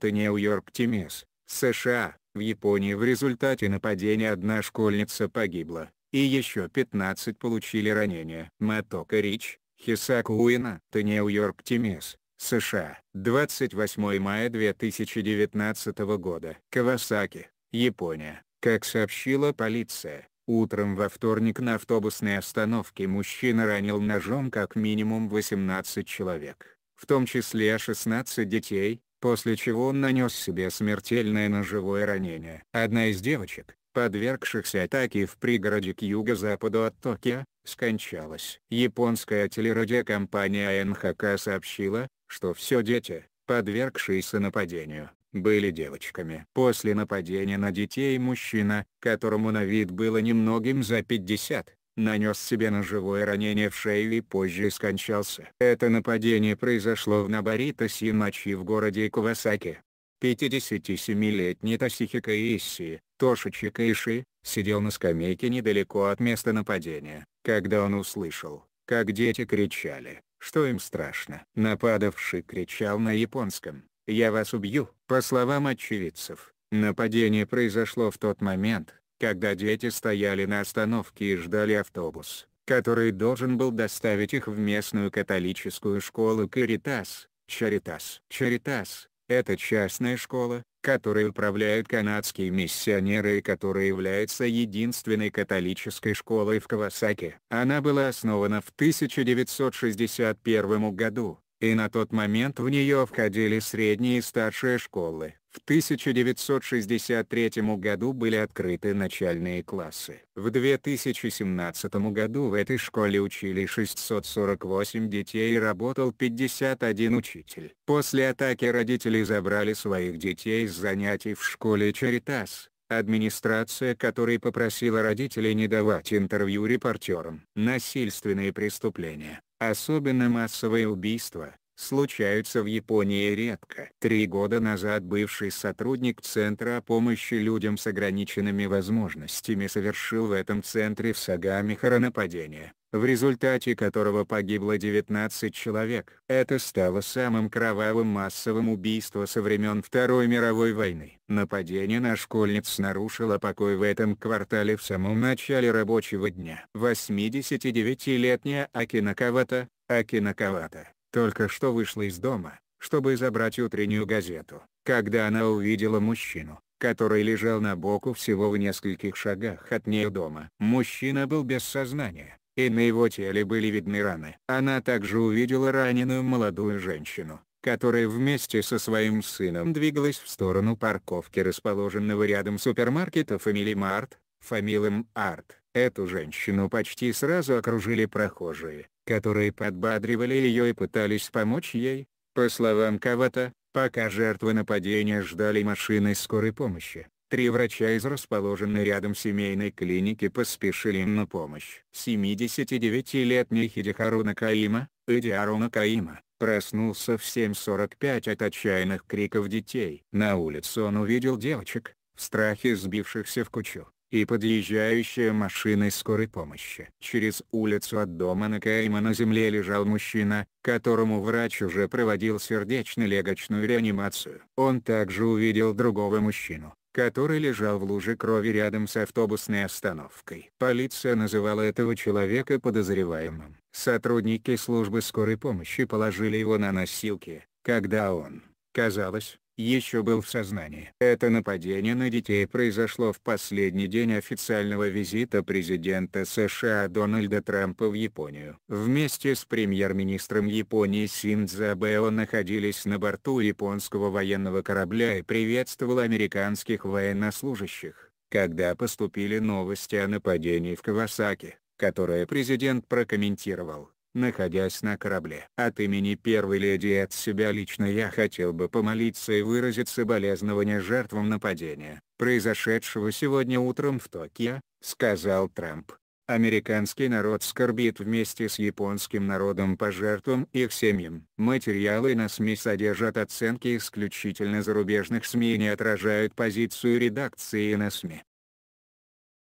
The New York Times, США, в Японии в результате нападения одна школьница погибла, и еще 15 получили ранения. Матока Рич, Хисаку Уина, The New York Times, США, 28 мая 2019 года. Кавасаки, Япония. Как сообщила полиция, утром во вторник на автобусной остановке мужчина ранил ножом как минимум 18 человек, в том числе 16 детей, после чего он нанес себе смертельное ножевое ранение. Одна из девочек, подвергшихся атаке в пригороде к юго-западу от Токио, скончалась. Японская телерадиокомпания НХК сообщила, что все дети, подвергшиеся нападению, были девочками. После нападения на детей мужчина, которому на вид было немногим за 50, нанес себе ножевое ранение в шею и позже скончался. Это нападение произошло в Набарито Синмачи в городе Кувасаки. 57-летний Тосихика Исси, Тошичи Иши, сидел на скамейке недалеко от места нападения, когда он услышал, как дети кричали, что им страшно. Нападавший кричал на японском «Я вас убью!». По словам очевидцев, нападение произошло в тот момент, когда дети стояли на остановке и ждали автобус, который должен был доставить их в местную католическую школу Каритас, Чаритас. Чаритас – это частная школа, которой управляют канадские миссионеры и которая является единственной католической школой в Кавасаке. Она была основана в 1961 году, и на тот момент в нее входили средние и старшие школы. В 1963 году были открыты начальные классы. В 2017 году в этой школе учили 648 детей и работал 51 учитель. После атаки родители забрали своих детей с занятий в школе Чаритас, администрация которой попросила родителей не давать интервью репортерам. Насильственные преступления, особенно массовые убийства, случаются в Японии редко. Три года назад бывший сотрудник Центра помощи людям с ограниченными возможностями совершил в этом центре в Сагамихара нападение, в результате которого погибло 19 человек. Это стало самым кровавым массовым убийством со времен Второй мировой войны. Нападение на школьниц нарушило покой в этом квартале в самом начале рабочего дня. 89-летняя Акина Кавата, Акина Кавата, только что вышла из дома, чтобы забрать утреннюю газету, когда она увидела мужчину, который лежал на боку всего в нескольких шагах от нее дома. Мужчина был без сознания, и на его теле были видны раны. Она также увидела раненую молодую женщину, которая вместе со своим сыном двигалась в сторону парковки расположенного рядом супермаркета Family Mart, Family Art. Эту женщину почти сразу окружили прохожие, которые подбадривали ее и пытались помочь ей, по словам Кавата, пока жертвы нападения ждали машины скорой помощи. Три врача из расположенной рядом семейной клиники поспешили им на помощь. 79-летний Хидихару Накаима, Эдиару Накаима, проснулся в 7.45 от отчаянных криков детей. На улице он увидел девочек, в страхе сбившихся в кучу и подъезжающая машина скорой помощи. Через улицу от дома на Каима на земле лежал мужчина, которому врач уже проводил сердечно-легочную реанимацию. Он также увидел другого мужчину который лежал в луже крови рядом с автобусной остановкой. Полиция называла этого человека подозреваемым. Сотрудники службы скорой помощи положили его на носилки, когда он, казалось, еще был в сознании. Это нападение на детей произошло в последний день официального визита президента США Дональда Трампа в Японию. Вместе с премьер-министром Японии Синдзо Бео находились на борту японского военного корабля и приветствовал американских военнослужащих, когда поступили новости о нападении в Кавасаки, которое президент прокомментировал находясь на корабле. От имени первой леди и от себя лично я хотел бы помолиться и выразить соболезнования жертвам нападения, произошедшего сегодня утром в Токио, сказал Трамп. Американский народ скорбит вместе с японским народом по жертвам их семьям. Материалы на СМИ содержат оценки исключительно зарубежных СМИ и не отражают позицию редакции на СМИ.